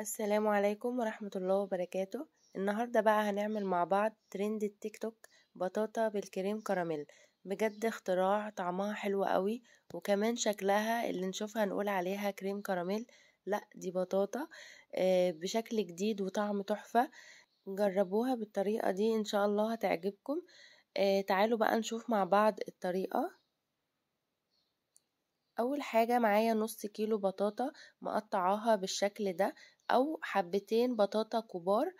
السلام عليكم ورحمة الله وبركاته النهاردة بقى هنعمل مع بعض ترند التيك توك بطاطا بالكريم كراميل بجد اختراع طعمها حلو قوي وكمان شكلها اللي نشوفها نقول عليها كريم كراميل لا دي بطاطا آه، بشكل جديد وطعم تحفة جربوها بالطريقة دي ان شاء الله هتعجبكم آه، تعالوا بقى نشوف مع بعض الطريقة اول حاجة معايا نص كيلو بطاطا مقطعاها بالشكل ده او حبتين بطاطا كبار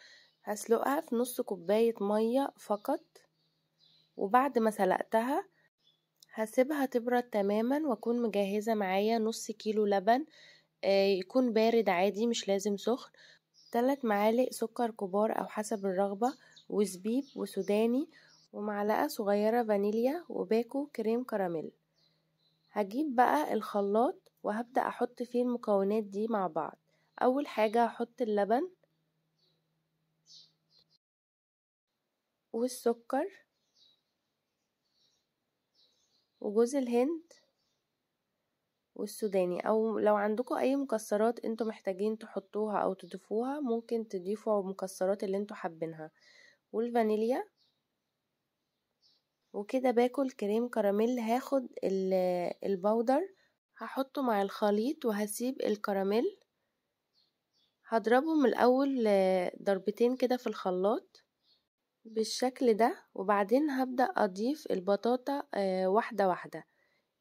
هسلقها في نص كوباية مية فقط وبعد ما سلقتها هسيبها تبرد تماما واكون مجهزة معايا نص كيلو لبن آه، يكون بارد عادي مش لازم سخن تلات معالق سكر كبار او حسب الرغبة وزبيب وسوداني ومعلقة صغيرة فانيليا وباكو كريم كراميل هجيب بقى الخلاط وهبدأ أحط فيه المكونات دي مع بعض أول حاجة هحط اللبن والسكر وجوز الهند والسوداني او لو عندكم اي مكسرات انتوا محتاجين تحطوها او تضيفوها ممكن تضيفوا المكسرات اللي انتوا حابينها والفانيليا وكده باكل كريم كراميل هاخد البودر هحطه مع الخليط وهسيب الكراميل هضربهم الأول ضربتين كده في الخلاط بالشكل ده وبعدين هبدأ أضيف البطاطا آه، واحدة واحدة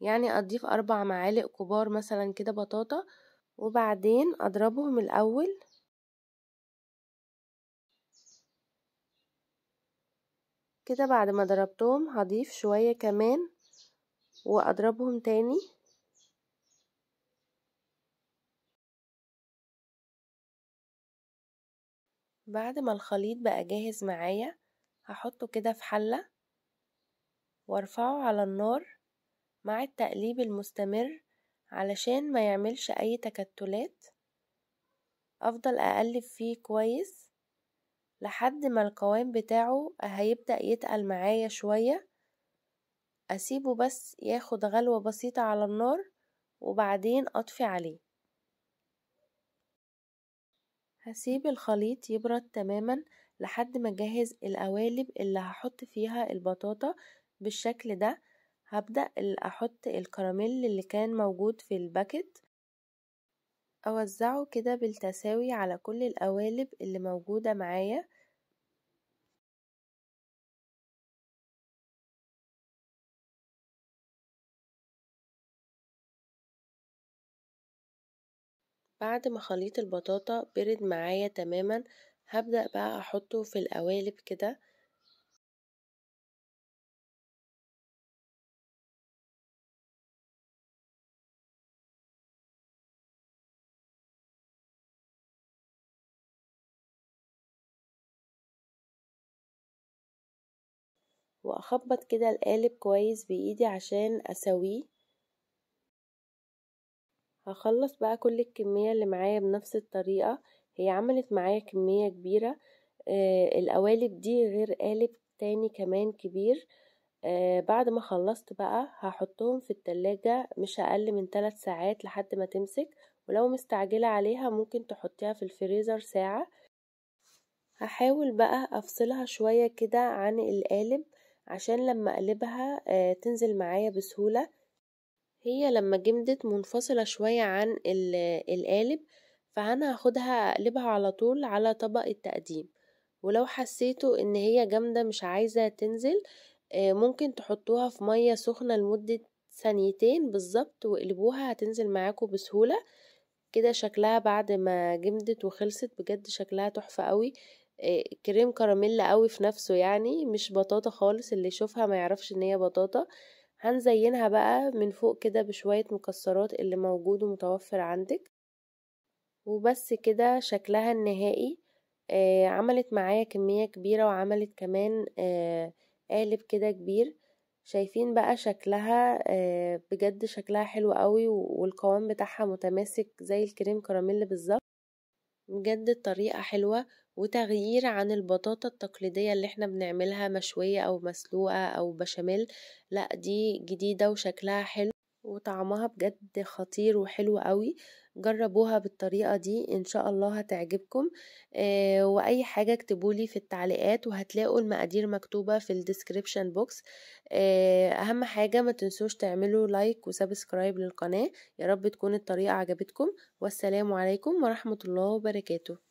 يعني أضيف أربع معالق كبار مثلا كده بطاطا وبعدين أضربهم الأول كده بعد ما ضربتهم هضيف شوية كمان واضربهم تاني بعد ما الخليط بقى جاهز معايا هحطه كده في حلة وارفعه على النار مع التقليب المستمر علشان ما يعملش اي تكتلات افضل اقلب فيه كويس لحد ما القوام بتاعه هيبدأ يتقل معايا شوية أسيبه بس ياخد غلوة بسيطة على النار وبعدين أطفي عليه هسيب الخليط يبرد تماما لحد ما اجهز القوالب اللي هحط فيها البطاطا بالشكل ده هبدأ احط الكراميل اللي كان موجود في الباكت أوزعه كده بالتساوي على كل القوالب اللي موجودة معايا بعد ما خليط البطاطا برد معايا تماما هبدأ بقى أحطه في القوالب كده واخبط كده القالب كويس بايدي عشان اسويه هخلص بقى كل الكمية اللي معايا بنفس الطريقة هي عملت معايا كمية كبيرة آه القوالب دي غير قالب تاني كمان كبير آه بعد ما خلصت بقى هحطهم في التلاجة مش اقل من ثلاث ساعات لحد ما تمسك ولو مستعجلة عليها ممكن تحطيها في الفريزر ساعة هحاول بقى افصلها شوية كده عن القالب عشان لما اقلبها آه، تنزل معايا بسهولة هي لما جمدت منفصلة شوية عن القالب فانا هاخدها اقلبها على طول على طبق التقديم ولو حسيتوا ان هي جامدة مش عايزة تنزل آه، ممكن تحطوها في مية سخنة لمدة ثانيتين بالظبط واقلبوها هتنزل معاكم بسهولة كده شكلها بعد ما جمدت وخلصت بجد شكلها تحفة قوي آه، كريم كراميل قوي في نفسه يعني مش بطاطا خالص اللي يشوفها ما يعرفش ان هي بطاطا هنزينها بقى من فوق كده بشوية مكسرات اللي موجود ومتوفر عندك وبس كده شكلها النهائي آه عملت معايا كمية كبيرة وعملت كمان آه قالب كده كبير شايفين بقى شكلها آه بجد شكلها حلو قوي والقوام بتاعها متماسك زي الكريم كراميل بالظبط بجد الطريقة حلوة وتغيير عن البطاطا التقليدية اللي احنا بنعملها مشوية أو مسلوقة أو بشاميل لأ دي جديدة وشكلها حلو وطعمها بجد خطير وحلو قوي جربوها بالطريقة دي إن شاء الله هتعجبكم آه وأي حاجة اكتبولي في التعليقات وهتلاقوا المقادير مكتوبة في الديسكريبشن بوكس آه أهم حاجة ما تنسوش تعملوا لايك وسبسكرايب للقناة يا رب تكون الطريقة عجبتكم والسلام عليكم ورحمة الله وبركاته